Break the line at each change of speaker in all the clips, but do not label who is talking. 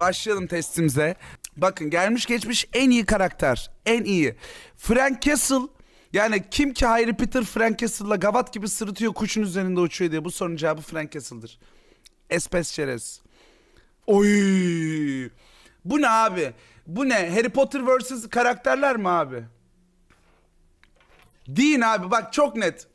Başlayalım testimize. Bakın gelmiş geçmiş en iyi karakter. En iyi. Frank Castle yani kim ki Harry Peter Frank Castle'la gavat gibi sırıtıyor kuşun üzerinde uçuyor diye. Bu sorunun cevabı Frank Castle'dır. Espes Çerez. Oy. Bu ne abi? Bu ne? Harry Potter vs. karakterler mi abi? Dean abi bak çok net.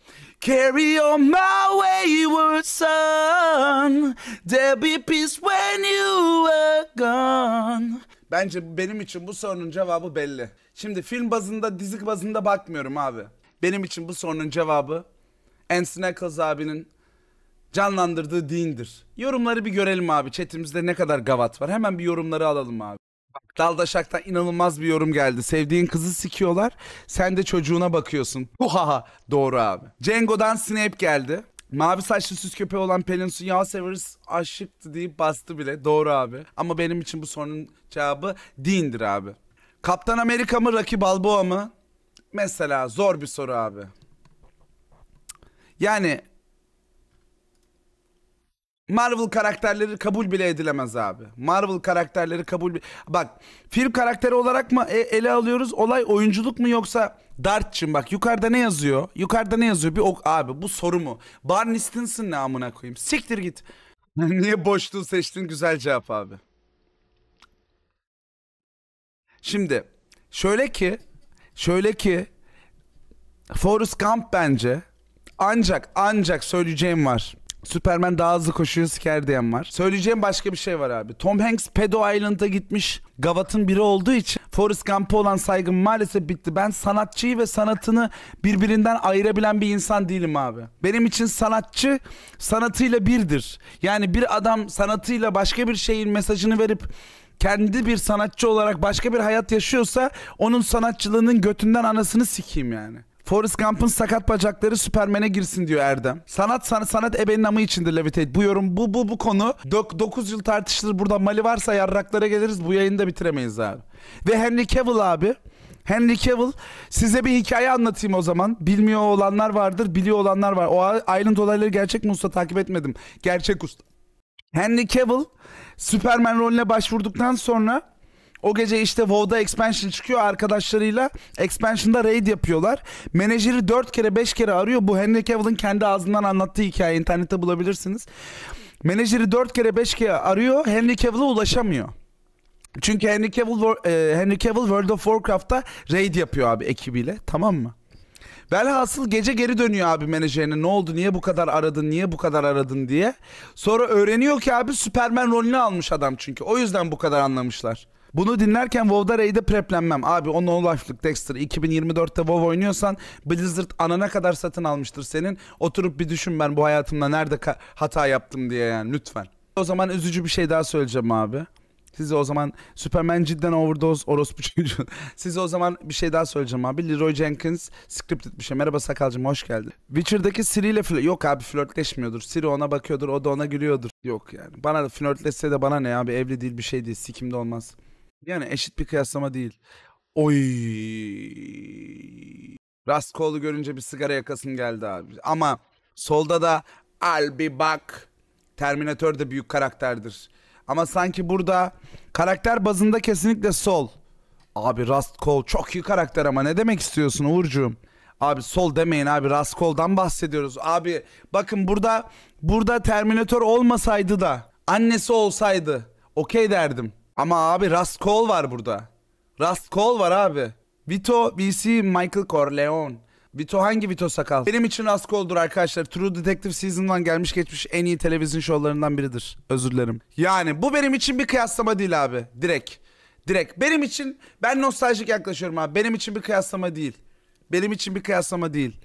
Carry on my wayward son. There be peace when you are gone. Bence benim için bu sorunun cevabı belli. Şimdi film bazında, dizi bazında bakmıyorum abi. Benim için bu sorunun cevabı Anson Eccles abinin canlandırdığı dindir. Yorumları bir görelim abi. Chatimizde ne kadar gavat var. Hemen bir yorumları alalım abi. Daldaşak'tan inanılmaz bir yorum geldi. Sevdiğin kızı sikiyorlar. Sen de çocuğuna bakıyorsun. Uhaha. Doğru abi. Cengo'dan Snape geldi. Mavi saçlı süs köpeği olan Pelin Su yağ severiz aşıktı deyip bastı bile. Doğru abi. Ama benim için bu sorunun cevabı dindir abi. Kaptan Amerika mı Rocky Balboa mı? Mesela zor bir soru abi. Yani Marvel karakterleri kabul bile edilemez abi. Marvel karakterleri kabul... Bak film karakteri olarak mı e, ele alıyoruz? Olay oyunculuk mu yoksa Dartçım bak yukarıda ne yazıyor? Yukarıda ne yazıyor? Bir ok abi bu soru mu? Barney Stinson ne amına koyayım? Siktir git. Niye boşluğu seçtin? Güzel cevap abi. Şimdi şöyle ki şöyle ki Forrest Gump bence ancak ancak söyleyeceğim var. Superman daha hızlı koşuyor siker diyen var. Söyleyeceğim başka bir şey var abi. Tom Hanks Pedo Island'a gitmiş. Gavat'ın biri olduğu için Forrest Gump'a olan saygım maalesef bitti. Ben sanatçıyı ve sanatını birbirinden ayırabilen bir insan değilim abi. Benim için sanatçı sanatıyla birdir. Yani bir adam sanatıyla başka bir şeyin mesajını verip kendi bir sanatçı olarak başka bir hayat yaşıyorsa onun sanatçılığının götünden anasını sikeyim yani. Forrest Gump'ın sakat bacakları Süpermen'e girsin diyor Erdem. Sanat sanat, sanat ebenin amı içindir Levitate. Bu yorum bu bu bu konu 9 yıl tartışılır. Burada mali varsa yarraklara geliriz. Bu yayını da bitiremeyiz abi. Ve Henry Cavill abi. Henry Cavill size bir hikaye anlatayım o zaman. Bilmiyor olanlar vardır, biliyor olanlar var. O Island olayları gerçek mi usta takip etmedim. Gerçek usta. Henry Cavill Superman rolüne başvurduktan sonra o gece işte WoW'da expansion çıkıyor arkadaşlarıyla. Expansion'da raid yapıyorlar. Menajeri 4 kere 5 kere arıyor. Bu Henry Cavill'ın kendi ağzından anlattığı hikaye. internette bulabilirsiniz. Menajeri 4 kere 5 kere arıyor. Henry Cavill'a ulaşamıyor. Çünkü Henry Cavill, e, Henry Cavill World of Warcraft'ta raid yapıyor abi ekibiyle. Tamam mı? Velhasıl gece geri dönüyor abi menajerine ne oldu niye bu kadar aradın niye bu kadar aradın diye. Sonra öğreniyor ki abi Superman rolünü almış adam çünkü o yüzden bu kadar anlamışlar. Bunu dinlerken WoW'da raid'e preplenmem. Abi o no lifelik Dexter 2024'te WoW oynuyorsan Blizzard anana kadar satın almıştır senin. Oturup bir düşün ben bu hayatımda nerede hata yaptım diye yani lütfen. O zaman üzücü bir şey daha söyleyeceğim abi. Size o zaman Superman cidden overdose orospu çocuğu. Size o zaman bir şey daha söyleyeceğim abi. Leroy Jenkins scripted etmiş, şey. Merhaba Sakalcım hoş geldin. Witcher'daki Siri ile flört... Yok abi flörtleşmiyordur. Siri ona bakıyordur o da ona gülüyordur. Yok yani. Bana flörtleşse de bana ne abi evli değil bir şey değil. Sikimde olmaz. Yani eşit bir kıyaslama değil. Oy. Raskol'u görünce bir sigara yakasın geldi abi. Ama solda da Albi bir bak. Terminator da büyük karakterdir. Ama sanki burada karakter bazında kesinlikle sol. Abi Raskol çok iyi karakter ama ne demek istiyorsun Uğurcuğum? Abi sol demeyin abi Raskol'dan bahsediyoruz. Abi bakın burada burada Terminator olmasaydı da annesi olsaydı okey derdim. Ama abi Rust Cole var burada. Rust Cole var abi. Vito, BC, Michael Corleone. Vito hangi Vito sakal? Benim için Rust Cole'dur arkadaşlar. True Detective Season'dan gelmiş geçmiş en iyi televizyon şovlarından biridir. Özür dilerim. Yani bu benim için bir kıyaslama değil abi. Direkt. Direkt. Benim için ben nostaljik yaklaşıyorum abi. Benim için bir kıyaslama değil. Benim için bir kıyaslama değil.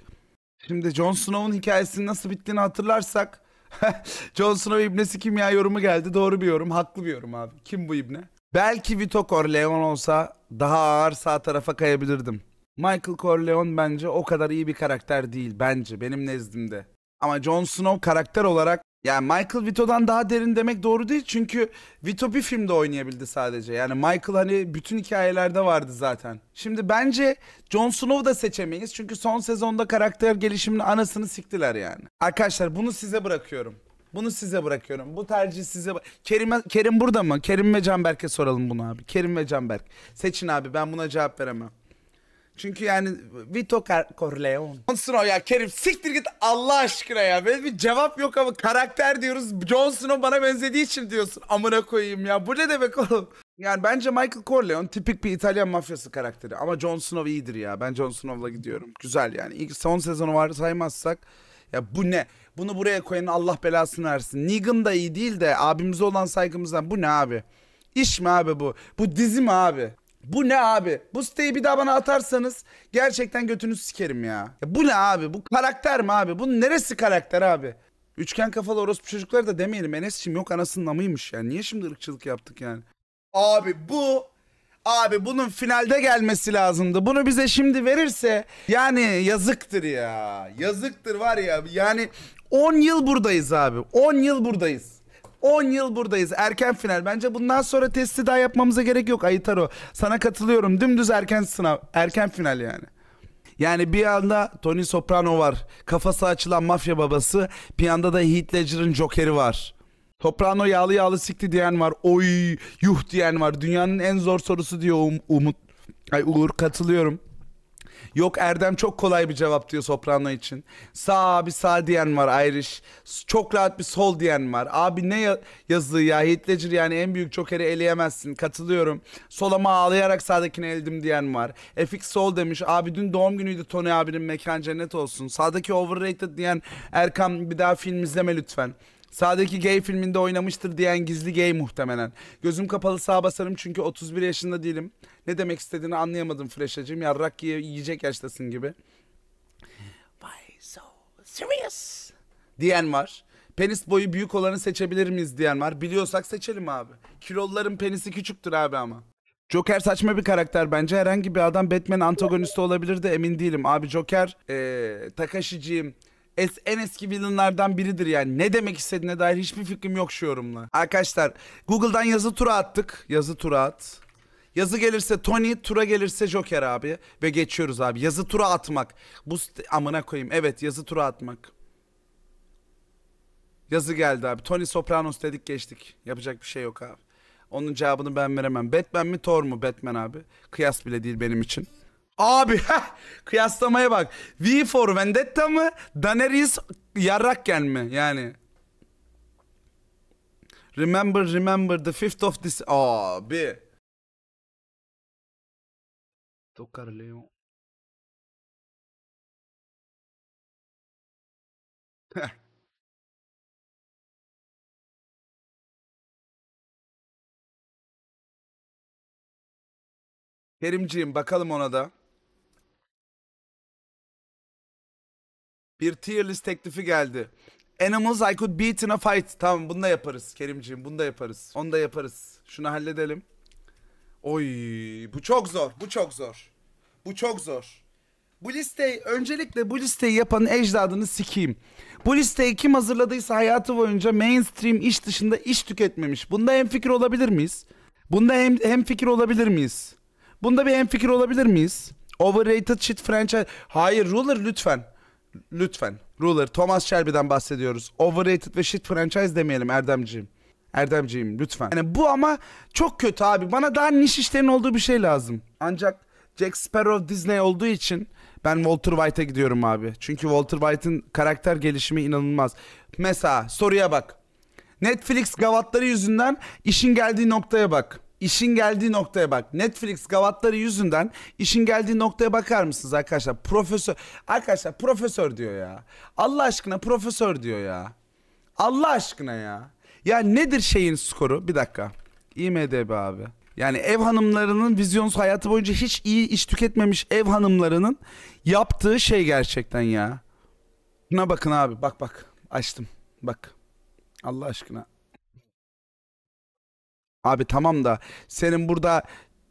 Şimdi Jon Snow'un hikayesinin nasıl bittiğini hatırlarsak John Snow ibnesi kimya yorumu geldi. Doğru bir yorum. Haklı bir yorum abi. Kim bu ibne? Belki Vito Corleone olsa daha ağır sağ tarafa kayabilirdim. Michael Corleone bence o kadar iyi bir karakter değil. Bence benim nezdimde. Ama Jon Snow karakter olarak yani Michael Vito'dan daha derin demek doğru değil. Çünkü Vito bir filmde oynayabildi sadece. Yani Michael hani bütün hikayelerde vardı zaten. Şimdi bence Jon Snow'u da seçemeyiz. Çünkü son sezonda karakter gelişimini anasını siktiler yani. Arkadaşlar bunu size bırakıyorum. Bunu size bırakıyorum. Bu tercih size... Kerim, Kerim burada mı? Kerim ve Canberk'e soralım bunu abi. Kerim ve Canberk. Seçin abi ben buna cevap veremem. Çünkü yani Vito Corleone. Johnson o ya Kerim siktir git Allah aşkına ya. Böyle bir cevap yok ama karakter diyoruz. Johnson'un bana benzediği için diyorsun. Amına koyayım ya. Bu ne demek oğlum? Yani bence Michael Corleone tipik bir İtalyan mafyası karakteri. Ama Jon Snow iyidir ya. Ben Jon Snow'la gidiyorum. Güzel yani. İlk son sezonu var saymazsak. Ya bu ne? Bunu buraya koyan Allah belasını versin. Negan da iyi değil de abimize olan saygımızdan bu ne abi? İş mi abi bu? Bu dizi mi abi? Bu ne abi? Bu siteyi bir daha bana atarsanız gerçekten götünüzü sikerim ya. ya. Bu ne abi? Bu karakter mi abi? Bunun neresi karakter abi? Üçgen kafalı orospu çocukları da demeyelim. Enes'cim yok anasının amıymış yani. Niye şimdi ırkçılık yaptık yani? Abi bu Abi bunun finalde gelmesi lazımdı. Bunu bize şimdi verirse yani yazıktır ya. Yazıktır var ya. Yani 10 yıl buradayız abi. 10 yıl buradayız. 10 yıl buradayız. Erken final. Bence bundan sonra testi daha yapmamıza gerek yok Aytaro. Sana katılıyorum. Dümdüz erken sınav. Erken final yani. Yani bir anda Tony Soprano var. Kafası açılan mafya babası. Bir anda da Heath Ledger'ın Joker'i var. Soprano yağlı yağlı sikti diyen var. Oy yuh diyen var. Dünyanın en zor sorusu diyor um, Umut. Ay Uğur katılıyorum. Yok Erdem çok kolay bir cevap diyor soprano için. Sağ abi sağ diyen var Irish. Çok rahat bir sol diyen var. Abi ne ya- yazığı ya Heath Ledger yani en büyük jokeri eleyemezsin. Katılıyorum. Solama ağlayarak sağdakini eldim diyen var. FX sol demiş. Abi dün doğum günüydü Tony abinin mekan cennet olsun. Sağdaki overrated diyen Erkan bir daha film izleme lütfen. Sağdaki gay filminde oynamıştır diyen gizli gay muhtemelen. Gözüm kapalı sağa basarım çünkü 31 yaşında değilim. Ne demek istediğini anlayamadım Freshacığım. Yarrak yiyecek yaştasın gibi. Why so serious? Diyen var. Penis boyu büyük olanı seçebilir miyiz diyen var. Biliyorsak seçelim abi. Kilolların penisi küçüktür abi ama. Joker saçma bir karakter bence. Herhangi bir adam Batman antagonisti olabilir de emin değilim. Abi Joker ee, Takashi'ciyim es, en eski villainlardan biridir yani. Ne demek istediğine dair hiçbir fikrim yok şu yorumla. Arkadaşlar Google'dan yazı tura attık. Yazı tura at. Yazı gelirse Tony, tura gelirse Joker abi. Ve geçiyoruz abi. Yazı tura atmak. Bu amına koyayım. Evet yazı tura atmak. Yazı geldi abi. Tony Sopranos dedik geçtik. Yapacak bir şey yok abi. Onun cevabını ben veremem. Batman mi Thor mu Batman abi? Kıyas bile değil benim için. Abi heh, kıyaslamaya bak. V for Vendetta mı? Daenerys yarrakken mi? Yani. Remember remember the fifth of this... Abi.
Tokar Leon. Kerimciğim bakalım ona
da. Bir tier list teklifi geldi. Animals I could beat in a fight. Tamam bunu da yaparız Kerimciğim bunu da yaparız. Onu da yaparız. Şunu halledelim. Oy bu çok zor. Bu çok zor. Bu çok zor. Bu listeyi öncelikle bu listeyi yapan ecdadını sikeyim. Bu listeyi kim hazırladıysa hayatı boyunca mainstream iş dışında iş tüketmemiş. Bunda hem fikir olabilir miyiz? Bunda hem, hem fikir olabilir miyiz? Bunda bir hem fikir olabilir miyiz? Overrated shit franchise. Hayır ruler lütfen lütfen. Ruler Thomas Shelby'den bahsediyoruz. Overrated ve shit franchise demeyelim Erdemciğim. Erdemciğim lütfen. Yani bu ama çok kötü abi. Bana daha niş işlerin olduğu bir şey lazım. Ancak Jack Sparrow Disney olduğu için ben Walter White'a gidiyorum abi. Çünkü Walter White'ın karakter gelişimi inanılmaz. Mesela soruya bak. Netflix gavatları yüzünden işin geldiği noktaya bak. İşin geldiği noktaya bak. Netflix gavatları yüzünden işin geldiği noktaya bakar mısınız arkadaşlar? Profesör arkadaşlar profesör diyor ya. Allah aşkına profesör diyor ya. Allah aşkına ya. Ya nedir şeyin skoru? Bir dakika. IMDB abi. Yani ev hanımlarının vizyonsuz hayatı boyunca hiç iyi iş tüketmemiş ev hanımlarının yaptığı şey gerçekten ya. Buna bakın abi. Bak bak. Açtım. Bak. Allah aşkına. Abi tamam da senin burada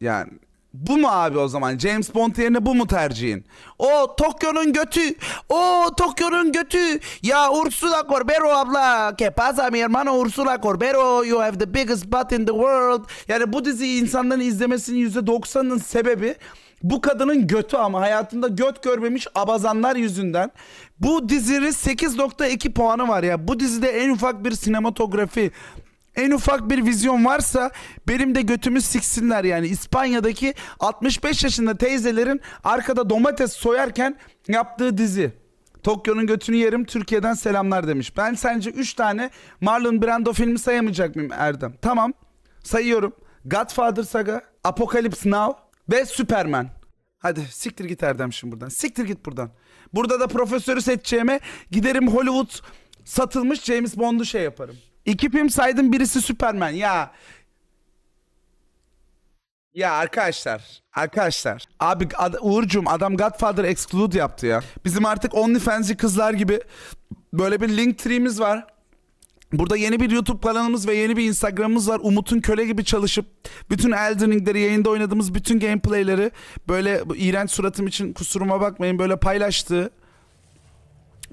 yani bu mu abi o zaman? James Bond yerine bu mu tercihin? O Tokyo'nun götü. O Tokyo'nun götü. Ya Ursula Corbero abla. Que pasa mi hermano Ursula Corbero? You have the biggest butt in the world. Yani bu diziyi insanların izlemesinin %90'ının sebebi bu kadının götü ama hayatında göt görmemiş abazanlar yüzünden. Bu dizinin 8.2 puanı var ya. Bu dizide en ufak bir sinematografi, en ufak bir vizyon varsa benim de götümü siksinler yani. İspanya'daki 65 yaşında teyzelerin arkada domates soyarken yaptığı dizi. Tokyo'nun götünü yerim Türkiye'den selamlar demiş. Ben sence 3 tane Marlon Brando filmi sayamayacak mıyım Erdem? Tamam sayıyorum. Godfather Saga, Apocalypse Now ve Superman. Hadi siktir git Erdem şimdi buradan. Siktir git buradan. Burada da profesörü seçeceğime giderim Hollywood satılmış James Bond'u şey yaparım. İki film saydım birisi Superman ya. Ya arkadaşlar, arkadaşlar. Abi ad Uğur'cum adam Godfather Exclude yaptı ya. Bizim artık OnlyFans'ci kızlar gibi böyle bir link tree'miz var. Burada yeni bir YouTube kanalımız ve yeni bir Instagram'ımız var. Umut'un köle gibi çalışıp bütün Elden Ring'leri, yayında oynadığımız bütün gameplay'leri böyle iğrenç suratım için kusuruma bakmayın böyle paylaştığı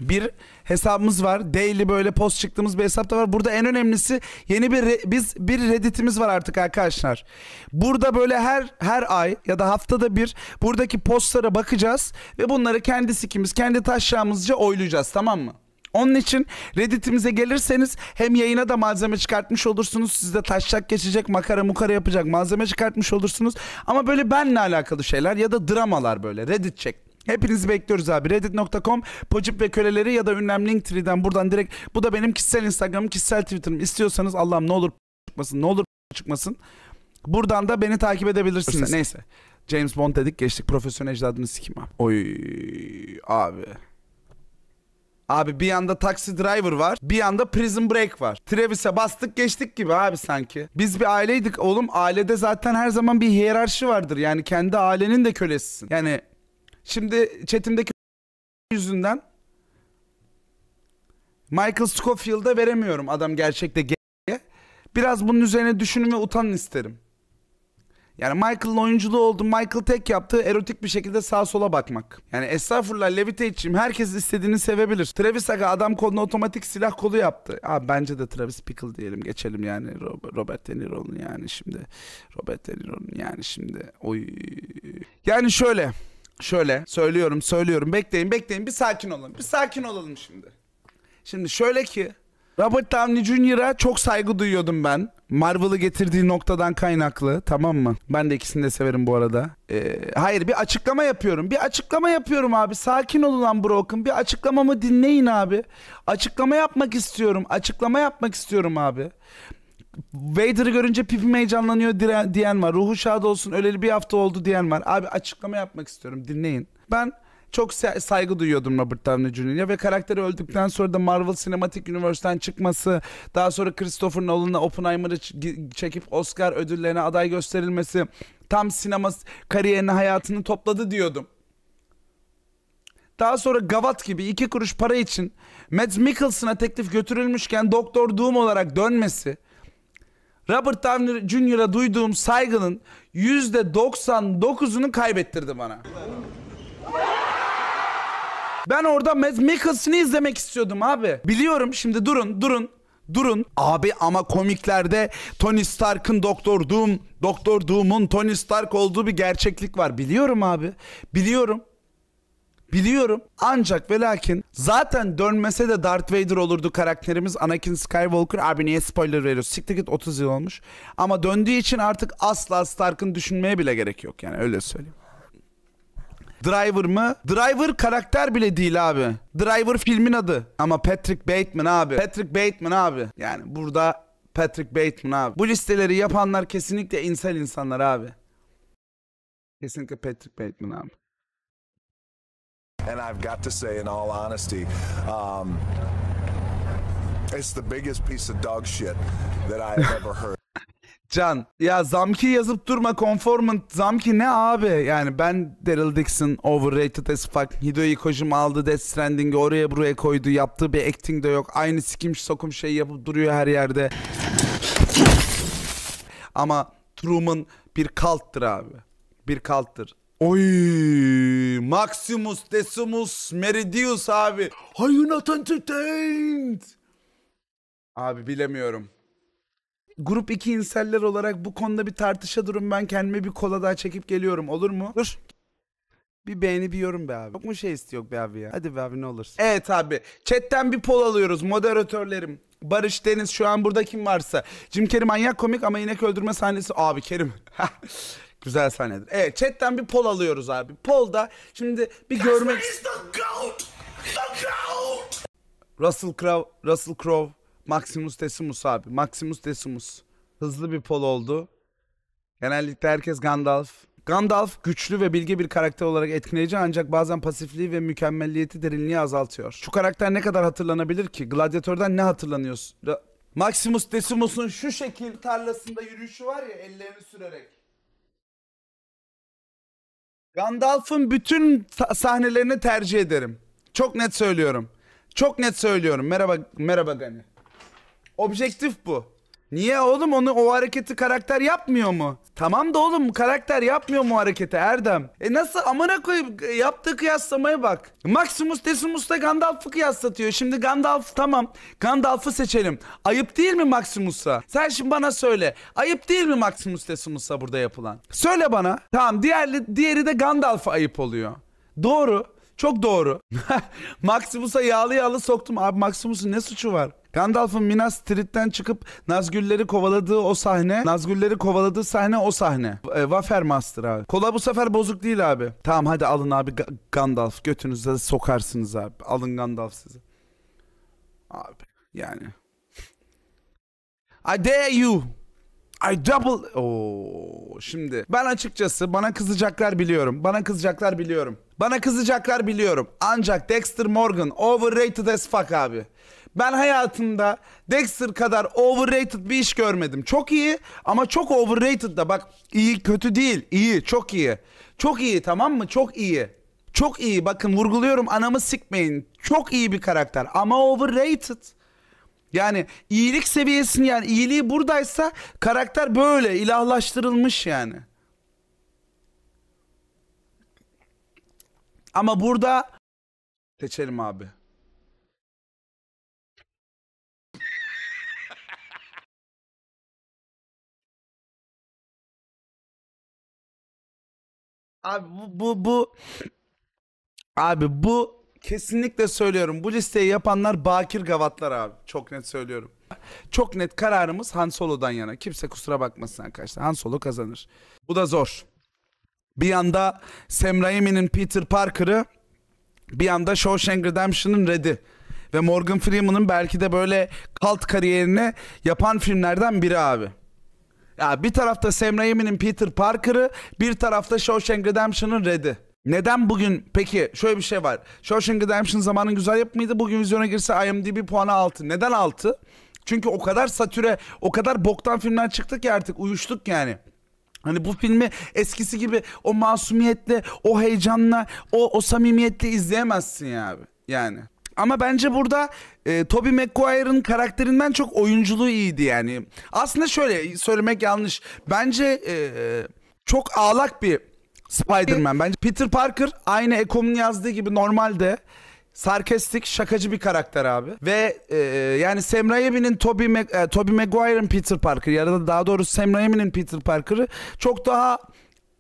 bir hesabımız var. Daily böyle post çıktığımız bir hesap da var. Burada en önemlisi yeni bir biz bir Reddit'imiz var artık arkadaşlar. Burada böyle her her ay ya da haftada bir buradaki postlara bakacağız ve bunları kendi sikimiz, kendi taşlarımızca oylayacağız tamam mı? Onun için Reddit'imize gelirseniz hem yayına da malzeme çıkartmış olursunuz. Sizde taşçak geçecek, makara mukara yapacak malzeme çıkartmış olursunuz. Ama böyle benle alakalı şeyler ya da dramalar böyle Reddit çek. Hepinizi bekliyoruz abi. Reddit.com Pocip ve köleleri ya da ünlem Linktree'den buradan direkt. Bu da benim kişisel Instagram'ım, kişisel Twitter'ım. İstiyorsanız Allah'ım ne olur çıkmasın, ne olur çıkmasın. Buradan da beni takip edebilirsiniz. neyse. James Bond dedik geçtik. Profesyonel ecdadını sikim abi. Oy abi. Abi bir yanda Taxi Driver var. Bir yanda Prison Break var. Travis'e bastık geçtik gibi abi sanki. Biz bir aileydik oğlum. Ailede zaten her zaman bir hiyerarşi vardır. Yani kendi ailenin de kölesisin. Yani Şimdi chatimdeki yüzünden Michael Scofield'a veremiyorum adam gerçekte geriye. Biraz bunun üzerine düşünün ve utanın isterim. Yani Michael'ın oyunculuğu oldu. Michael tek yaptığı erotik bir şekilde sağa sola bakmak. Yani estağfurullah Levitate'cim herkes istediğini sevebilir. Travis Aga adam koluna otomatik silah kolu yaptı. Abi bence de Travis Pickle diyelim geçelim yani Robert De Niro'nun yani şimdi. Robert De Niro'nun yani şimdi. Oy. Yani şöyle. Şöyle söylüyorum söylüyorum bekleyin bekleyin bir sakin olalım. Bir sakin olalım şimdi. Şimdi şöyle ki Robert Downey Jr.'a çok saygı duyuyordum ben. Marvel'ı getirdiği noktadan kaynaklı tamam mı? Ben de ikisini de severim bu arada. Ee, hayır bir açıklama yapıyorum. Bir açıklama yapıyorum abi. Sakin olun lan Broken. Bir açıklamamı dinleyin abi. Açıklama yapmak istiyorum. Açıklama yapmak istiyorum abi. Vader'ı görünce pipim heyecanlanıyor diyen var. Ruhu şad olsun öleli bir hafta oldu diyen var. Abi açıklama yapmak istiyorum dinleyin. Ben çok saygı duyuyordum Robert Downey Jr.'ya ve karakteri öldükten sonra da Marvel Cinematic Universe'den çıkması, daha sonra Christopher Nolan'la Oppenheimer'ı çekip Oscar ödüllerine aday gösterilmesi, tam sinema kariyerini hayatını topladı diyordum. Daha sonra Gavat gibi iki kuruş para için Mads Mikkelsen'a teklif götürülmüşken Doktor Doom olarak dönmesi, Robert Downey Jr.'a duyduğum saygının %99'unu kaybettirdi bana. Ben orada Mads Mikkelsen'i izlemek istiyordum abi. Biliyorum şimdi durun durun durun. Abi ama komiklerde Tony Stark'ın Doktor Doom, Doktor Doom'un Tony Stark olduğu bir gerçeklik var. Biliyorum abi. Biliyorum. Biliyorum ancak ve lakin zaten dönmese de Darth Vader olurdu karakterimiz Anakin Skywalker. Abi niye spoiler veriyorsun? Siktir git 30 yıl olmuş. Ama döndüğü için artık asla Stark'ın düşünmeye bile gerek yok yani öyle söyleyeyim. Driver mı? Driver karakter bile değil abi. Driver filmin adı. Ama Patrick Bateman abi. Patrick Bateman abi. Yani burada Patrick Bateman abi. Bu listeleri yapanlar kesinlikle insel insanlar abi. Kesinlikle Patrick Bateman abi. And I've got to say, in all honesty, um, it's the biggest piece of dog shit that I've ever heard. Can ya Zamki yazıp durma conformant Zamki ne abi yani ben Daryl Dixon overrated as fuck Hideo Kojima aldı Death Stranding'i oraya buraya koydu yaptığı bir acting de yok aynı sikim sokum şey yapıp duruyor her yerde ama Truman bir kalttır abi bir kalttır Oy Maximus Decimus Meridius abi. Hayır not entertained. Abi bilemiyorum. Grup 2 inseller olarak bu konuda bir tartışa durum. Ben kendime bir kola daha çekip geliyorum. Olur mu? Dur. Bir beğeni bir yorum be abi. Çok mu şey istiyor be abi ya? Hadi be abi ne olursun. Evet abi. Chatten bir pol alıyoruz moderatörlerim. Barış Deniz şu an burada kim varsa. Jim Kerim manyak komik ama inek öldürme sahnesi. Abi Kerim. Güzel sahnedir. Evet chatten bir pol alıyoruz abi. Pol da şimdi bir görmek... The goat. The goat. Russell Crowe, Russell Crowe, Maximus Decimus abi. Maximus Decimus. Hızlı bir pol oldu. Genellikle herkes Gandalf. Gandalf güçlü ve bilge bir karakter olarak etkileyici ancak bazen pasifliği ve mükemmelliyeti derinliği azaltıyor. Şu karakter ne kadar hatırlanabilir ki? Gladyatörden ne hatırlanıyorsun? Maximus Decimus'un şu şekil tarlasında yürüyüşü var ya ellerini sürerek. Gandalf'ın bütün sahnelerini tercih ederim. Çok net söylüyorum. Çok net söylüyorum. Merhaba merhaba Gani. Objektif bu. Niye oğlum onu o hareketi karakter yapmıyor mu? Tamam da oğlum karakter yapmıyor mu hareketi Erdem? E nasıl amına koyup e, yaptığı kıyaslamaya bak. Maximus Decimus da Gandalf'ı kıyaslatıyor. Şimdi Gandalf tamam Gandalf'ı seçelim. Ayıp değil mi Maximus'a? Sen şimdi bana söyle. Ayıp değil mi Maximus Decimus'a burada yapılan? Söyle bana. Tamam diğerli, diğeri de Gandalf'a ayıp oluyor. Doğru. Çok doğru. Maximus'a yağlı yağlı soktum. Abi Maximus'un ne suçu var? Gandalf'ın Minas Tirith'ten çıkıp Nazgülleri kovaladığı o sahne. Nazgülleri kovaladığı sahne o sahne. E, Wafer Master abi. Kola bu sefer bozuk değil abi. Tamam hadi alın abi G- Gandalf. Götünüze sokarsınız abi. Alın Gandalf sizi. Abi yani. I dare you. I double... Oo, şimdi ben açıkçası bana kızacaklar biliyorum. Bana kızacaklar biliyorum. Bana kızacaklar biliyorum. Ancak Dexter Morgan overrated as fuck abi. Ben hayatımda Dexter kadar overrated bir iş görmedim. Çok iyi ama çok overrated da bak iyi kötü değil. iyi çok iyi. Çok iyi tamam mı? Çok iyi. Çok iyi bakın vurguluyorum anamı sikmeyin. Çok iyi bir karakter ama overrated. Yani iyilik seviyesini yani iyiliği buradaysa karakter böyle ilahlaştırılmış yani. Ama burada seçelim abi.
Abi bu bu, bu...
abi bu Kesinlikle söylüyorum. Bu listeyi yapanlar bakir gavatlar abi. Çok net söylüyorum. Çok net kararımız Han Solo'dan yana. Kimse kusura bakmasın arkadaşlar. Han Solo kazanır. Bu da zor. Bir yanda Sam Raimi'nin Peter Parker'ı bir yanda Shawshank Redemption'ın Red'i ve Morgan Freeman'ın belki de böyle kalt kariyerini yapan filmlerden biri abi. Ya bir tarafta Sam Raimi'nin Peter Parker'ı, bir tarafta Shawshank Redemption'ın Red'i. Neden bugün peki şöyle bir şey var. Shawshank Redemption zamanın güzel yapımıydı. Bugün vizyona girse IMDb puanı 6. Neden 6? Çünkü o kadar satüre, o kadar boktan filmler çıktı ki artık uyuştuk yani. Hani bu filmi eskisi gibi o masumiyetle, o heyecanla, o, o samimiyetle izleyemezsin ya abi. Yani. Ama bence burada e, Toby Maguire'ın karakterinden çok oyunculuğu iyiydi yani. Aslında şöyle söylemek yanlış. Bence e, e çok ağlak bir Spider-Man bence. Peter Parker aynı Ekom'un yazdığı gibi normalde sarkastik, şakacı bir karakter abi. Ve e, yani Sam Raimi'nin Toby, Mag- e, Toby Maguire'ın Peter Parker ya da daha doğrusu Sam Raimi'nin Peter Parker'ı çok daha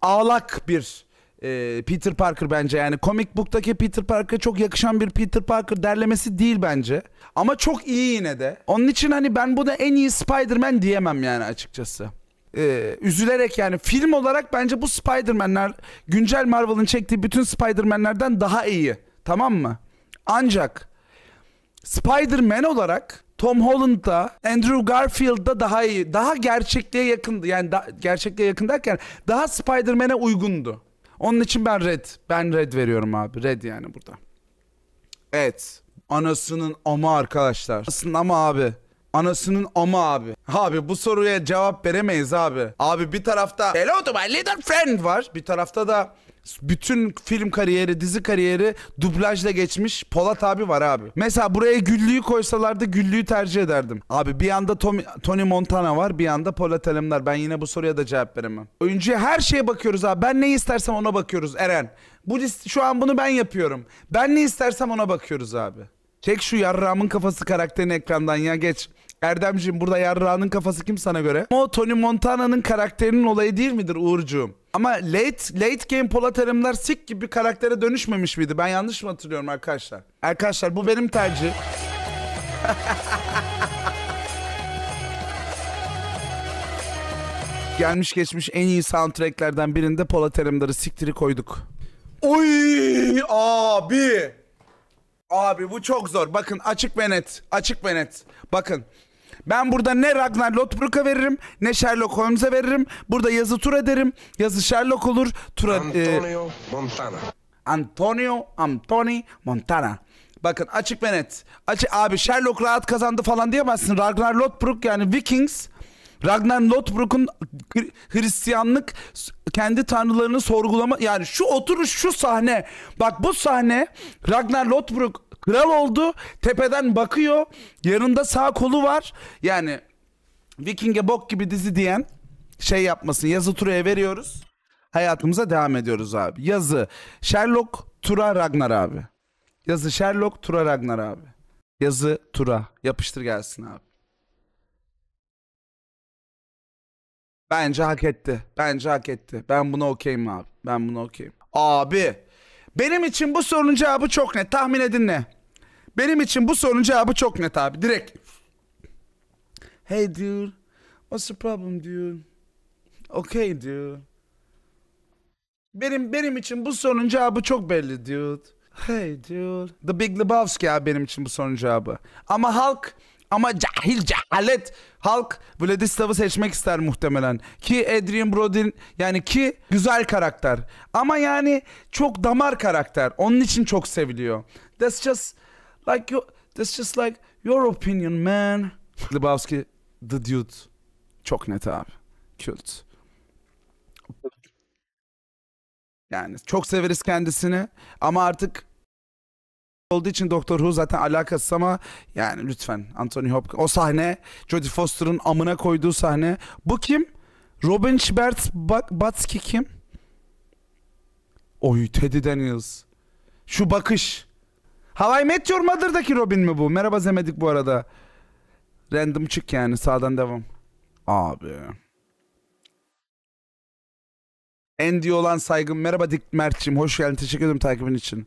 ağlak bir e, Peter Parker bence. Yani comic book'taki Peter Parker çok yakışan bir Peter Parker derlemesi değil bence. Ama çok iyi yine de. Onun için hani ben bu da en iyi Spider-Man diyemem yani açıkçası e, üzülerek yani film olarak bence bu Spider-Man'ler güncel Marvel'ın çektiği bütün Spider-Man'lerden daha iyi. Tamam mı? Ancak Spider-Man olarak Tom Holland'da, Andrew Garfield'da daha iyi, daha gerçekliğe yakındı. Yani da, gerçekliğe yakın derken daha Spider-Man'e uygundu. Onun için ben red, ben red veriyorum abi. Red yani burada. Evet. Anasının ama arkadaşlar. Anasının ama abi. Anasının ama abi. Abi bu soruya cevap veremeyiz abi. Abi bir tarafta Hello to my little friend var. Bir tarafta da bütün film kariyeri, dizi kariyeri dublajla geçmiş Polat abi var abi. Mesela buraya Güllü'yü koysalardı Güllü'yü tercih ederdim. Abi bir yanda Tom, Tony Montana var bir yanda Polat Alemdar. Ben yine bu soruya da cevap veremem. Oyuncuya her şeye bakıyoruz abi. Ben ne istersem ona bakıyoruz Eren. Bu şu an bunu ben yapıyorum. Ben ne istersem ona bakıyoruz abi. Çek şu yarrağımın kafası karakterini ekrandan ya geç. Erdemciğim burada yarrağının kafası kim sana göre? O Tony Montana'nın karakterinin olayı değil midir Uğurcuğum? Ama late, late game Polat Alemdar sik gibi karaktere dönüşmemiş miydi? Ben yanlış mı hatırlıyorum arkadaşlar? Arkadaşlar bu benim tercih. Gelmiş geçmiş en iyi soundtracklerden birinde Polat Alemdar'ı siktiri koyduk. Oy abi. Abi bu çok zor. Bakın açık ve net. Açık ve net. Bakın ben burada ne Ragnar Lothbrok'a veririm ne Sherlock Holmes'a veririm. Burada yazı tur ederim. Yazı Sherlock olur. Tura, e- Antonio e, Montana. Antonio Antoni Montana. Bakın açık ve net. Açık, abi Sherlock rahat kazandı falan diyemezsin. Ragnar Lothbrok yani Vikings Ragnar Lothbrok'un Hristiyanlık kendi tanrılarını sorgulama yani şu oturuş şu sahne bak bu sahne Ragnar Lothbrok Kral oldu. Tepeden bakıyor. Yanında sağ kolu var. Yani Viking'e bok gibi dizi diyen şey yapmasın. Yazı Tura'ya veriyoruz. Hayatımıza devam ediyoruz abi. Yazı Sherlock Tura Ragnar abi. Yazı Sherlock Tura Ragnar abi. Yazı Tura. Yapıştır gelsin abi. Bence hak etti. Bence hak etti. Ben buna okeyim abi. Ben buna okeyim. Abi benim için bu sorunun cevabı çok net. Tahmin edin ne? Benim için bu sorunun cevabı çok net abi. Direkt. Hey dude. What's the problem dude? Okay dude. Benim benim için bu sorunun cevabı çok belli dude. Hey dude. The Big Lebowski abi benim için bu sorunun cevabı. Ama halk ama cahil cehalet halk Vladislav'ı seçmek ister muhtemelen. Ki Adrian Brody'nin yani ki güzel karakter. Ama yani çok damar karakter. Onun için çok seviliyor. That's just like your that's just like your opinion man. Lebowski the dude. Çok net abi. Kült. Yani çok severiz kendisini ama artık olduğu için Doktor Who zaten alakası ama yani lütfen Anthony Hopkins. O sahne Jodie Foster'ın amına koyduğu sahne. Bu kim? Robin Schbert Batsky kim? Oy Teddy Daniels. Şu bakış. Hawaii I Met Your Mother'daki Robin mi bu? Merhaba zemedik bu arada. Random çık yani sağdan devam. Abi. Andy olan saygım. Merhaba Dik Mert'ciğim. Hoş geldin. Teşekkür ederim takibin için.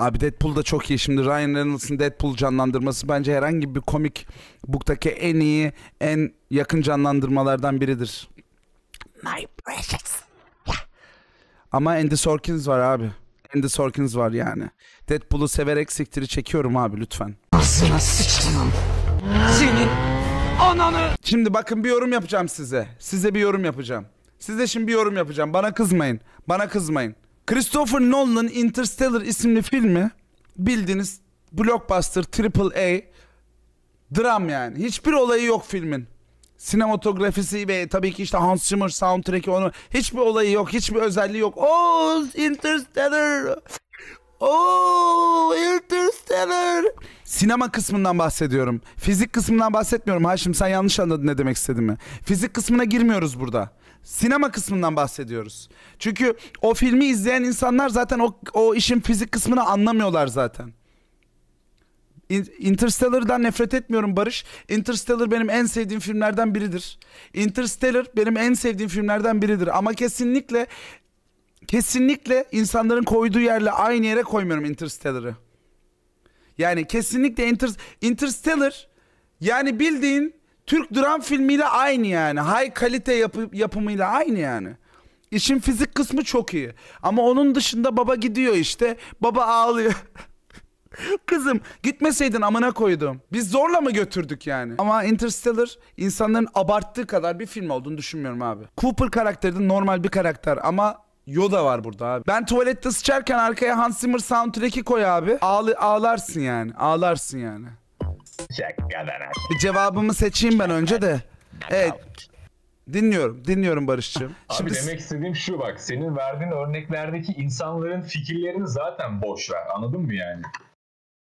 Abi Deadpool da çok iyi. Şimdi Ryan Reynolds'ın Deadpool canlandırması bence herhangi bir komik book'taki en iyi, en yakın canlandırmalardan biridir. My precious. Yeah. Ama Andy Sorkins var abi. Andy Sorkins var yani. Deadpool'u severek siktiri çekiyorum abi lütfen. Aslına sıçtım. Senin ananı. Şimdi bakın bir yorum yapacağım size. Size bir yorum yapacağım. Size şimdi bir yorum yapacağım. Bana kızmayın. Bana kızmayın. Christopher Nolan'ın Interstellar isimli filmi bildiğiniz blockbuster triple A dram yani. Hiçbir olayı yok filmin. Sinematografisi ve tabii ki işte Hans Zimmer soundtrack'i onu hiçbir olayı yok, hiçbir özelliği yok. oh Interstellar. oh Interstellar. Sinema kısmından bahsediyorum. Fizik kısmından bahsetmiyorum. Haşim sen yanlış anladın ne demek istediğimi. Fizik kısmına girmiyoruz burada. Sinema kısmından bahsediyoruz. Çünkü o filmi izleyen insanlar zaten o, o işin fizik kısmını anlamıyorlar zaten. Interstellar'dan nefret etmiyorum Barış. Interstellar benim en sevdiğim filmlerden biridir. Interstellar benim en sevdiğim filmlerden biridir. Ama kesinlikle kesinlikle insanların koyduğu yerle aynı yere koymuyorum Interstellar'ı. Yani kesinlikle Inter Interstellar yani bildiğin Türk dram filmiyle aynı yani. High kalite yapı, yapımıyla aynı yani. İşin fizik kısmı çok iyi. Ama onun dışında baba gidiyor işte. Baba ağlıyor. Kızım gitmeseydin amına koydum. Biz zorla mı götürdük yani? Ama Interstellar insanların abarttığı kadar bir film olduğunu düşünmüyorum abi. Cooper karakteri de normal bir karakter ama Yoda var burada abi. Ben tuvalette sıçarken arkaya Hans Zimmer soundtrack'i koy abi. Ağlı, ağlarsın yani. Ağlarsın yani. Bir cevabımı seçeyim ben önce de. Evet. Dinliyorum, dinliyorum Barış'cığım. Abi Şimdi... demek istediğim şu bak,
senin verdiğin örneklerdeki insanların fikirlerini zaten boş ver, anladın mı yani?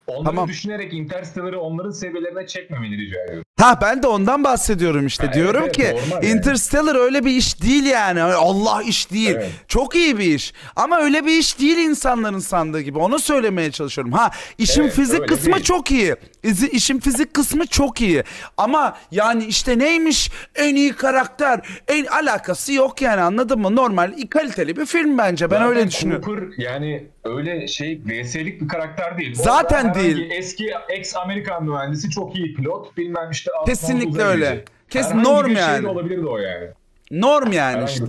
Onları tamam. düşünerek Interstellar'ı onların seviyelerine çekmemeni rica ediyorum.
Ha ben de ondan bahsediyorum işte. Ha, Diyorum evet, ki normal yani. Interstellar öyle bir iş değil yani. Hani Allah iş değil. Evet. Çok iyi bir iş. Ama öyle bir iş değil insanların sandığı gibi. Onu söylemeye çalışıyorum. Ha işin Evet, fizik kısmı değil. çok iyi. İzi- İşin fizik kısmı çok iyi. Ama yani işte neymiş en iyi karakter. En alakası yok yani anladın mı? Normal kaliteli bir film bence. Ben Zaten öyle düşünüyorum.
Cooper yani öyle şey VS'lik bir karakter değil. Zaten değil.
Eski ex Amerikan mühendisi çok iyi pilot bilmem işte işte Kesinlikle öyle. Şey Kes norm bir yani.
olabilirdi o yani.
Norm yani Herhangi işte.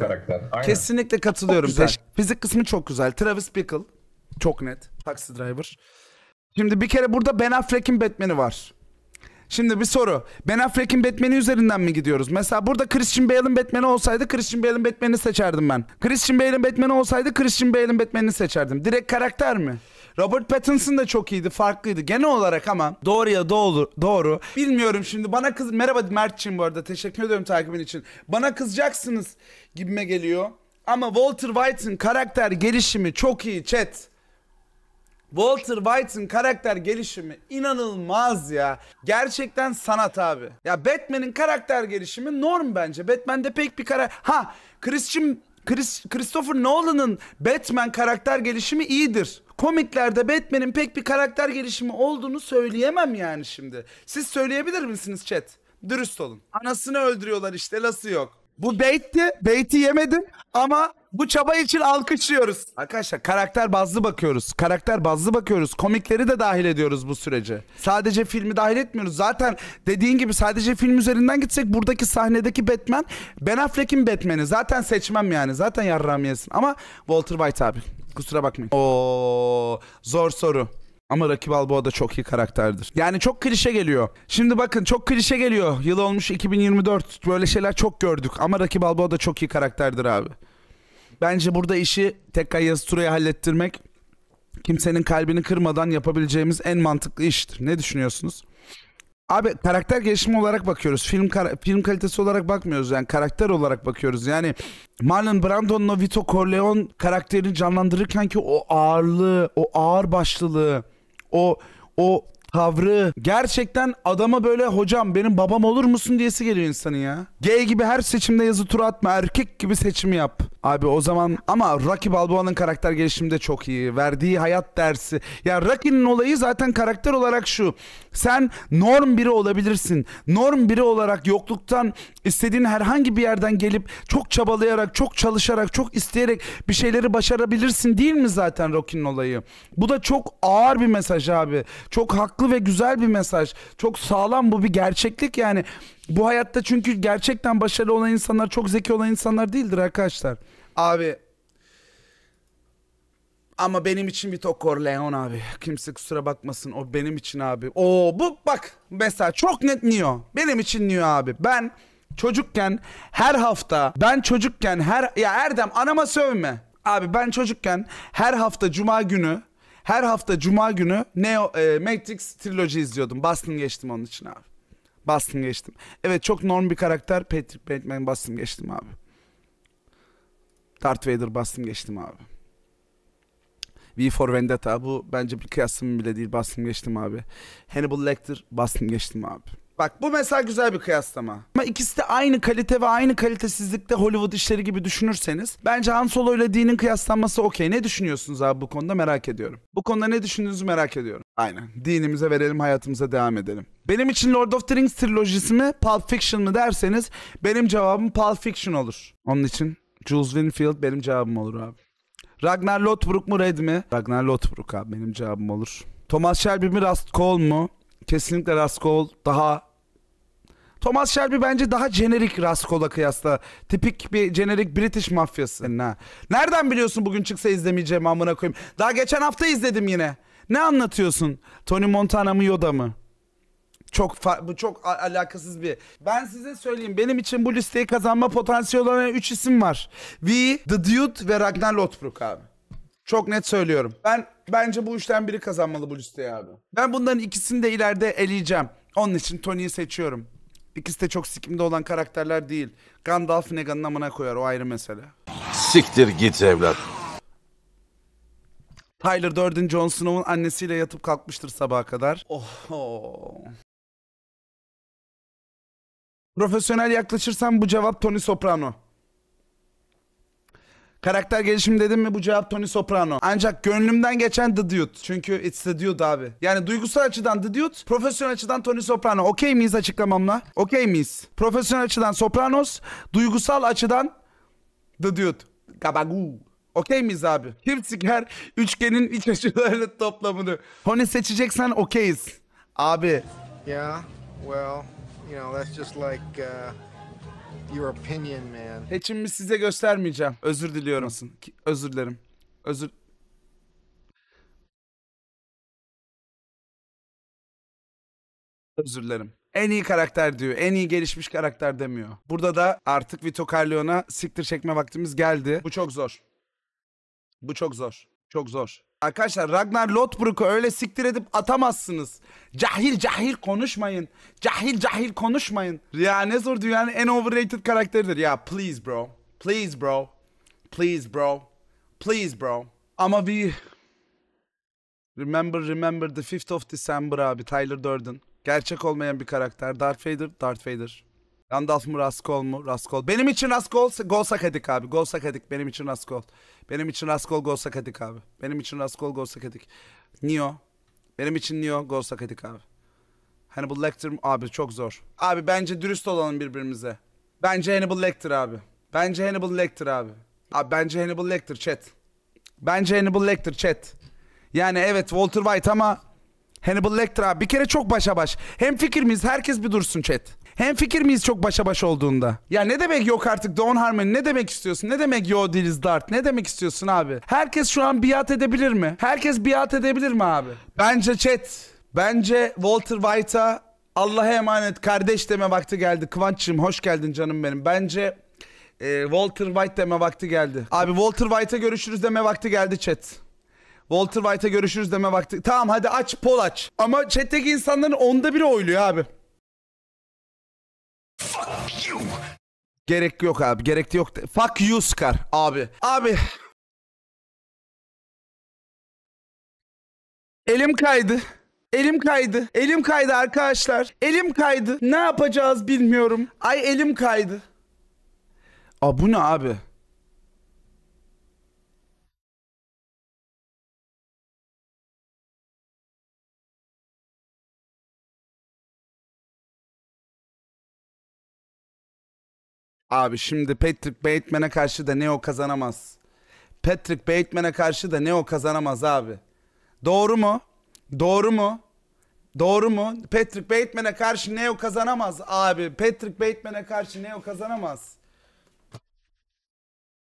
Kesinlikle katılıyorum. Fizik kısmı çok güzel. Travis Bickle çok net. Taxi Driver. Şimdi bir kere burada Ben Affleck'in Batman'i var. Şimdi bir soru. Ben Affleck'in Batman'i üzerinden mi gidiyoruz? Mesela burada Christian Bale'ın Batman'i olsaydı Christian Bale'ın Batman'i seçerdim ben. Christian Bale'ın Batman'i olsaydı Christian Bale'ın Batman'i seçerdim. Direkt karakter mi? Robert Pattinson da çok iyiydi, farklıydı. Genel olarak ama doğruya doğru, doğru. Bilmiyorum şimdi bana kız... Merhaba Mert'ciğim bu arada teşekkür ediyorum takibin için. Bana kızacaksınız gibime geliyor. Ama Walter White'ın karakter gelişimi çok iyi chat. Walter White'ın karakter gelişimi inanılmaz ya. Gerçekten sanat abi. Ya Batman'in karakter gelişimi norm bence. Batman'de pek bir karakter... Ha Christian Chris, Christopher Nolan'ın Batman karakter gelişimi iyidir. Komiklerde Batman'in pek bir karakter gelişimi olduğunu söyleyemem yani şimdi. Siz söyleyebilir misiniz chat? Dürüst olun. Anasını öldürüyorlar işte lası yok. Bu baitti. Bait'i yemedim ama bu çaba için alkışlıyoruz. Arkadaşlar karakter bazlı bakıyoruz. Karakter bazlı bakıyoruz. Komikleri de dahil ediyoruz bu sürece. Sadece filmi dahil etmiyoruz. Zaten dediğin gibi sadece film üzerinden gitsek buradaki sahnedeki Batman Ben Affleck'in Batman'i. Zaten seçmem yani. Zaten yarram yesin. Ama Walter White abi. Kusura bakmayın. Oo zor soru. Ama Rocky Balboa da çok iyi karakterdir. Yani çok klişe geliyor. Şimdi bakın çok klişe geliyor. Yıl olmuş 2024. Böyle şeyler çok gördük. Ama Rocky Balboa da çok iyi karakterdir abi. Bence burada işi tekrar yazı turaya hallettirmek kimsenin kalbini kırmadan yapabileceğimiz en mantıklı iştir. Ne düşünüyorsunuz? Abi karakter gelişimi olarak bakıyoruz. Film film kalitesi olarak bakmıyoruz yani karakter olarak bakıyoruz. Yani Marlon Brando'nun Vito Corleone karakterini canlandırırken ki o ağırlığı, o ağır başlılığı, o o tavrı. Gerçekten adama böyle hocam benim babam olur musun diyesi geliyor insanı ya. Gay gibi her seçimde yazı tura atma erkek gibi seçim yap. Abi o zaman ama Rocky Balboa'nın karakter gelişiminde çok iyi. Verdiği hayat dersi. Ya Rocky'nin olayı zaten karakter olarak şu. Sen norm biri olabilirsin. Norm biri olarak yokluktan istediğin herhangi bir yerden gelip çok çabalayarak, çok çalışarak, çok isteyerek bir şeyleri başarabilirsin değil mi zaten Rocky'nin olayı? Bu da çok ağır bir mesaj abi. Çok haklı haklı ve güzel bir mesaj. Çok sağlam bu bir gerçeklik yani. Bu hayatta çünkü gerçekten başarılı olan insanlar çok zeki olan insanlar değildir arkadaşlar. Abi ama benim için bir Tokor Leon abi. Kimse kusura bakmasın o benim için abi. O bu bak mesela çok net Neo. Benim için Neo abi. Ben çocukken her hafta ben çocukken her ya Erdem anama sövme. Abi ben çocukken her hafta cuma günü her hafta cuma günü Neo e, Matrix Trilogy izliyordum. Bastım geçtim onun için abi. Bastım geçtim. Evet çok norm bir karakter Patrick Bateman Boston geçtim abi. Darth Vader bastım geçtim abi. V for Vendetta bu bence bir kıyasım bile değil Bastım geçtim abi. Hannibal Lecter bastım geçtim abi. Bak bu mesela güzel bir kıyaslama. Ama ikisi de aynı kalite ve aynı kalitesizlikte Hollywood işleri gibi düşünürseniz bence Han Solo ile Dee'nin kıyaslanması okey. Ne düşünüyorsunuz abi bu konuda merak ediyorum. Bu konuda ne düşündüğünüzü merak ediyorum. Aynen. Dinimize verelim hayatımıza devam edelim. Benim için Lord of the Rings trilojisi mi Pulp Fiction mı derseniz benim cevabım Pulp Fiction olur. Onun için Jules Winfield benim cevabım olur abi. Ragnar Lothbrok mu Red mi? Ragnar Lothbrok abi benim cevabım olur. Thomas Shelby mi Rust Cole mu? Kesinlikle Rust Cole daha Thomas Shelby bence daha jenerik Raskol'a kıyasla. Tipik bir jenerik British mafyası. Ha. Nereden biliyorsun bugün çıksa izlemeyeceğim amına koyayım. Daha geçen hafta izledim yine. Ne anlatıyorsun? Tony Montana mı Yoda mı? Çok bu çok alakasız bir. Ben size söyleyeyim benim için bu listeyi kazanma potansiyeli olan 3 isim var. V, The Dude ve Ragnar Lothbrok abi. Çok net söylüyorum. Ben bence bu üçten biri kazanmalı bu listeyi abi. Ben bunların ikisini de ileride eleyeceğim. Onun için Tony'yi seçiyorum. İkisi de çok sikimde olan karakterler değil. Gandalf Finnegan'ın amına koyar o ayrı mesele.
Siktir git evlat.
Tyler Durden Jon Snow'un annesiyle yatıp kalkmıştır sabaha kadar. Oho. Profesyonel yaklaşırsam bu cevap Tony Soprano. Karakter gelişimi dedim mi bu cevap Tony Soprano. Ancak gönlümden geçen The Dude. Çünkü it's The Dude abi. Yani duygusal açıdan The Dude, profesyonel açıdan Tony Soprano. Okey miyiz açıklamamla? Okey miyiz? Profesyonel açıdan Sopranos, duygusal açıdan The Dude. Gabagu. Okey miyiz abi? Kim siker üçgenin iç açılarının toplamını? Tony seçeceksen okeyiz. Abi. Yeah, well, you know, that's just like... Uh your opinion, man. Seçimimi size göstermeyeceğim. Özür diliyorum. Nasıl? Özür dilerim. Özür... Özür dilerim. En iyi karakter diyor. En iyi gelişmiş karakter demiyor. Burada da artık Vito Corleone'a siktir çekme vaktimiz geldi. Bu çok zor. Bu çok zor. Çok zor. Arkadaşlar Ragnar Lothbrok'u öyle siktir edip atamazsınız. Cahil cahil konuşmayın. Cahil cahil konuşmayın. Ya ne zor dünyanın en overrated karakteridir. Ya please bro. Please bro. Please bro. Please bro. Ama bir... Remember remember the 5th of December abi Tyler Durden. Gerçek olmayan bir karakter. Darth Vader, Darth Vader. Gandalf mı Raskol mu? Raskol. Benim için Raskol gol sakadik abi. Gol sakadik benim için Raskol. Benim için Raskol gol sakadik abi. Benim için Raskol gol sakadik. Neo. Benim için Neo gol sakadik abi. Hani bu Lecter abi çok zor. Abi bence dürüst olalım birbirimize. Bence Hannibal Lecter abi. Bence Hannibal Lecter abi. Abi bence Hannibal Lecter chat. Bence Hannibal Lecter chat. Yani evet Walter White ama Hannibal Lecter abi bir kere çok başa baş. Hem fikir miyiz? Herkes bir dursun chat. Hem fikir miyiz çok başa baş olduğunda? Ya ne demek yok artık Don Harmony ne demek istiyorsun? Ne demek yo değiliz Dart? Ne demek istiyorsun abi? Herkes şu an biat edebilir mi? Herkes biat edebilir mi abi? Bence chat, bence Walter White'a Allah'a emanet kardeş deme vakti geldi. Kıvanç'cığım hoş geldin canım benim. Bence e, Walter White deme vakti geldi. Abi Walter White'a görüşürüz deme vakti geldi chat. Walter White'a görüşürüz deme vakti. Tamam hadi aç pol aç. Ama chat'teki insanların onda biri oyluyor abi. Gerek yok abi. Gerek yok. Fuck you Scar abi. Abi.
Elim kaydı.
Elim kaydı. Elim kaydı arkadaşlar. Elim kaydı. Ne yapacağız bilmiyorum. Ay elim kaydı. Aa bu ne abi? Abi şimdi Patrick Bateman'e karşı da Neo kazanamaz. Patrick Bateman'e karşı da Neo kazanamaz abi. Doğru mu? Doğru mu? Doğru mu? Patrick Bateman'e karşı Neo kazanamaz abi. Patrick Bateman'e karşı Neo kazanamaz.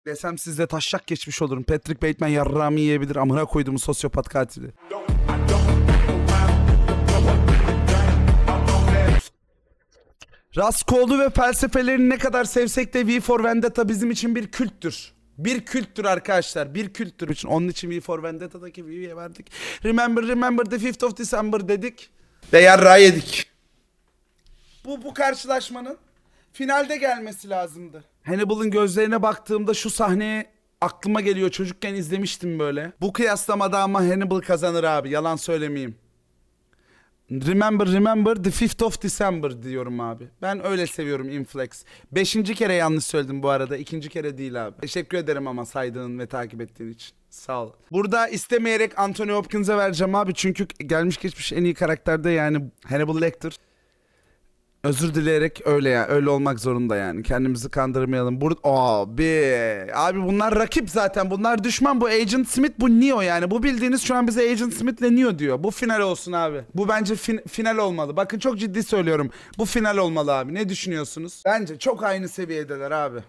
Desem sizde taşak geçmiş olurum. Patrick Bateman yarrağımı yiyebilir. Amına koyduğum sosyopat katili. Raskoğlu ve felsefelerini ne kadar sevsek de V for Vendetta bizim için bir külttür. Bir külttür arkadaşlar. Bir külttür için. Onun için V for Vendetta'daki V'ye verdik. Remember remember the 5th of December dedik. Ve yarrağı yedik. Bu, bu karşılaşmanın finalde gelmesi lazımdı. Hannibal'ın gözlerine baktığımda şu sahneye aklıma geliyor. Çocukken izlemiştim böyle. Bu kıyaslamada ama Hannibal kazanır abi. Yalan söylemeyeyim. Remember remember the 5th of December diyorum abi. Ben öyle seviyorum Inflex. Beşinci kere yanlış söyledim bu arada. ikinci kere değil abi. Teşekkür ederim ama saydığın ve takip ettiğin için. Sağ ol. Burada istemeyerek Anthony Hopkins'e vereceğim abi. Çünkü gelmiş geçmiş en iyi karakterde yani Hannibal Lecter. Özür dileyerek öyle ya. Öyle olmak zorunda yani. Kendimizi kandırmayalım. Bur abi. Abi bunlar rakip zaten. Bunlar düşman. Bu Agent Smith bu Neo yani. Bu bildiğiniz şu an bize Agent Smith Smith'le Neo diyor. Bu final olsun abi. Bu bence fin final olmalı. Bakın çok ciddi söylüyorum. Bu final olmalı abi. Ne düşünüyorsunuz? Bence çok aynı seviyedeler abi.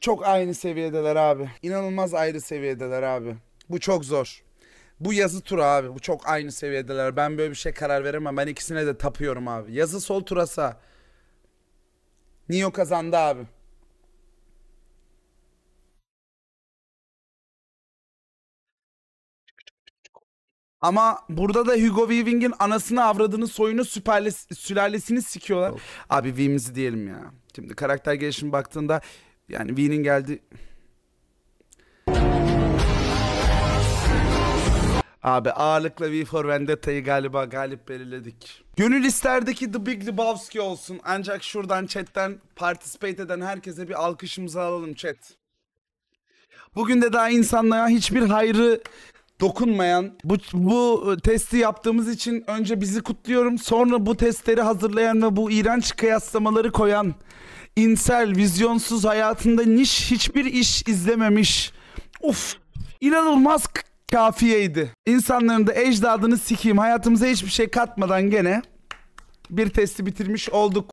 Çok aynı seviyedeler abi. İnanılmaz ayrı seviyedeler abi. Bu çok zor. Bu yazı tura abi. Bu çok aynı seviyedeler. Ben böyle bir şey karar veremem. Ben ikisine de tapıyorum abi. Yazı sol turasa. Nio kazandı abi. Ama burada da Hugo Weaving'in anasını avradını soyunu süperles- sülalesini sikiyorlar. Abi V'mizi diyelim ya. Şimdi karakter gelişimi baktığında yani V'nin geldi Abi ağırlıkla V for Vendetta'yı galiba galip belirledik. Gönül isterdi ki The Big Lebowski olsun. Ancak şuradan chatten participate eden herkese bir alkışımızı alalım chat. Bugün de daha insanlara hiçbir hayrı dokunmayan bu, bu testi yaptığımız için önce bizi kutluyorum. Sonra bu testleri hazırlayan ve bu iğrenç kıyaslamaları koyan insel, vizyonsuz hayatında niş hiçbir iş izlememiş. Uf inanılmaz kafiyeydi. İnsanların da ecdadını sikeyim hayatımıza hiçbir şey katmadan gene bir testi bitirmiş olduk.